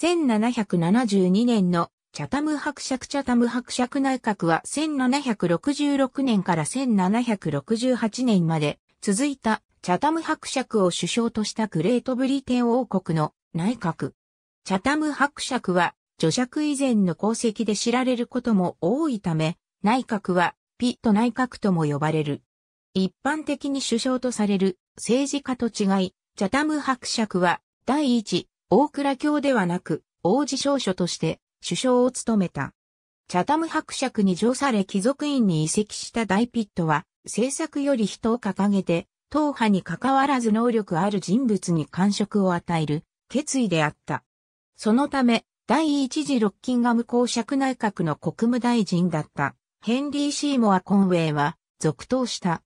1772年のチャタム伯爵チャタム伯爵内閣は1766年から1768年まで続いたチャタム伯爵を首相としたグレートブリテン王国の内閣。チャタム伯爵は助爵以前の功績で知られることも多いため、内閣はピット内閣とも呼ばれる。一般的に首相とされる政治家と違い、チャタム伯爵は第一大倉卿ではなく、王子少書として首相を務めた。チャタム伯爵に上され貴族院に移籍した大ピットは、政策より人を掲げて、党派に関わらず能力ある人物に感触を与える決意であった。そのため、第一次ロッキンガム公爵内閣の国務大臣だったヘンリー・シーモア・コンウェイは続投した。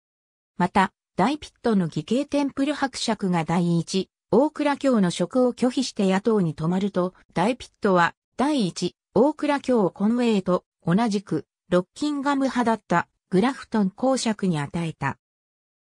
また、大ピットの義兄テンプル伯爵が第一大倉卿の職を拒否して野党に止まると、大ピットは、第一、大倉卿をコンウェイと同じく、ロッキンガム派だったグラフトン公爵に与えた。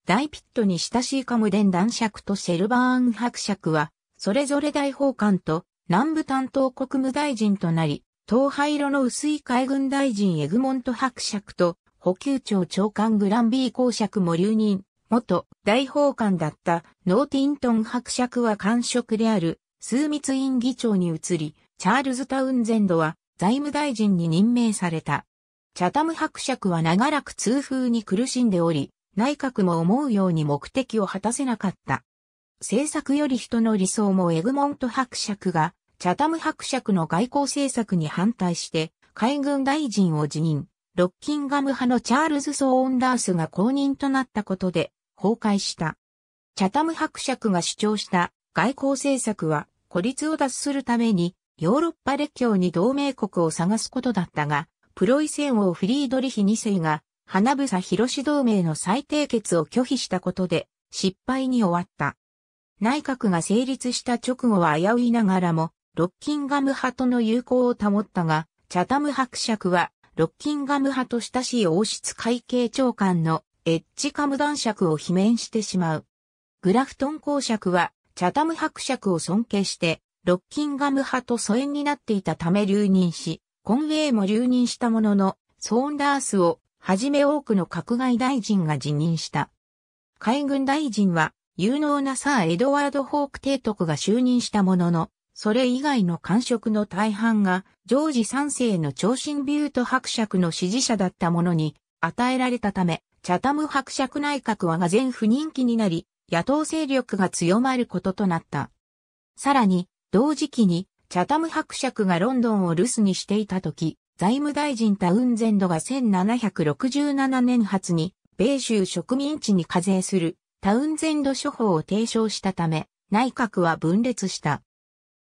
大ピットに親しいカムデン男爵とシェルバーン伯爵は、それぞれ大法官と南部担当国務大臣となり、東廃炉の薄い海軍大臣エグモント伯爵と補給庁長官グランビー公爵も留任。元大法官だったノーティントン伯爵は官職である枢密院議長に移り、チャールズタウンゼンドは財務大臣に任命された。チャタム伯爵は長らく痛風に苦しんでおり、内閣も思うように目的を果たせなかった。政策より人の理想もエグモント伯爵が、チャタム伯爵の外交政策に反対して、海軍大臣を辞任、ロッキンガム派のチャールズ・ソーンダースが公認となったことで、崩壊した。チャタム伯爵が主張した外交政策は孤立を脱するためにヨーロッパ列強に同盟国を探すことだったが、プロイセン王フリードリヒ2世が花房広志同盟の再締結を拒否したことで失敗に終わった。内閣が成立した直後は危ういながらも、ロッキンガム派との友好を保ったが、チャタム伯爵は、ロッキンガム派と親しい王室会計長官のエッジカム男爵を罷免してしまう。グラフトン公爵は、チャタム伯爵を尊敬して、ロッキンガム派と疎遠になっていたため留任し、コンウェイも留任したものの、ソーンダースをはじめ多くの閣外大臣が辞任した。海軍大臣は、有能なサー・エドワード・ホーク提督が就任したものの、それ以外の官職の大半が、ジョージ3世の長身ビュート伯爵の支持者だったものに与えられたため、チャタム伯爵内閣はが全不人気になり、野党勢力が強まることとなった。さらに、同時期に、チャタム伯爵がロンドンを留守にしていた時、財務大臣タウンゼンドが1767年初に、米州植民地に課税するタウンゼンド処方を提唱したため、内閣は分裂した。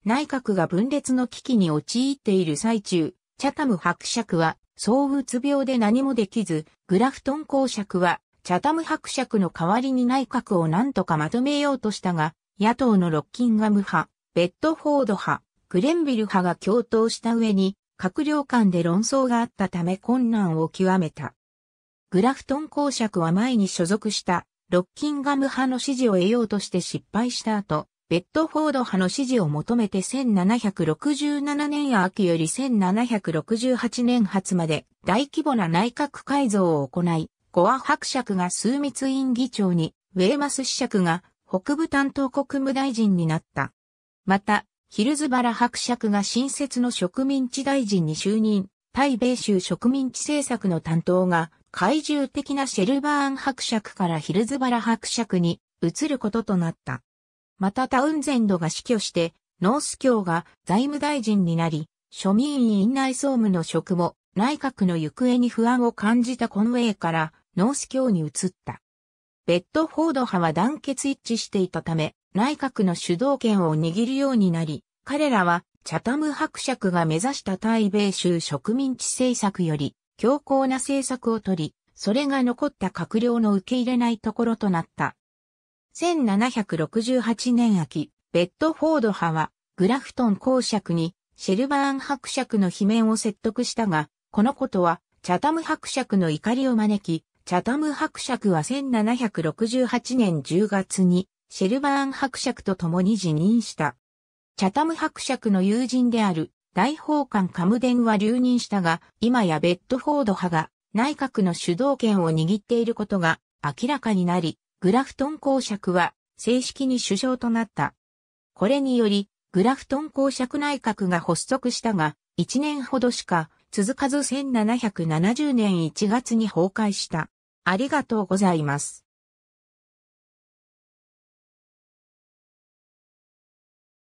内閣が分裂の危機に陥っている最中、チャタム伯爵は躁うつ病で何もできず、グラフトン公爵は、チャタム伯爵の代わりに内閣を何とかまとめようとしたが、野党のロッキンガム派、ベッドフォード派、グレンビル派が共闘した上に、閣僚間で論争があったため困難を極めた。グラフトン公爵は前に所属したロッキンガム派の支持を得ようとして失敗した後、ベッドフォード派の支持を求めて1767年秋より1768年初まで大規模な内閣改造を行い、ゴア伯爵が枢密院議長に、ウェーマス子爵が北部担当国務大臣になった。また、ヒルズバラ伯爵が新設の植民地大臣に就任、対米州植民地政策の担当が、怪獣的なシェルバーン伯爵からヒルズバラ伯爵に移ることとなった。またタウンゼンドが死去して、ノース教が財務大臣になり、庶民院内総務の職も内閣の行方に不安を感じたコンウェイからノース教に移った。ベッドフォード派は団結一致していたため、内閣の主導権を握るようになり、彼らはチャタム伯爵が目指した対米州植民地政策より強硬な政策をとり、それが残った閣僚の受け入れないところとなった。1768年秋、ベッドフォード派は、グラフトン公爵に、シェルバーン伯爵の罷免を説得したが、このことは、チャタム伯爵の怒りを招き、チャタム伯爵は1768年10月に、シェルバーン伯爵と共に辞任した。チャタム伯爵の友人である、大法官カムデンは留任したが、今やベッドフォード派が内閣の主導権を握っていることが明らかになり、グラフトン公爵は正式に首相となった。これにより、グラフトン公爵内閣が発足したが、1年ほどしか続かず1770年1月に崩壊した。ありがとうございます。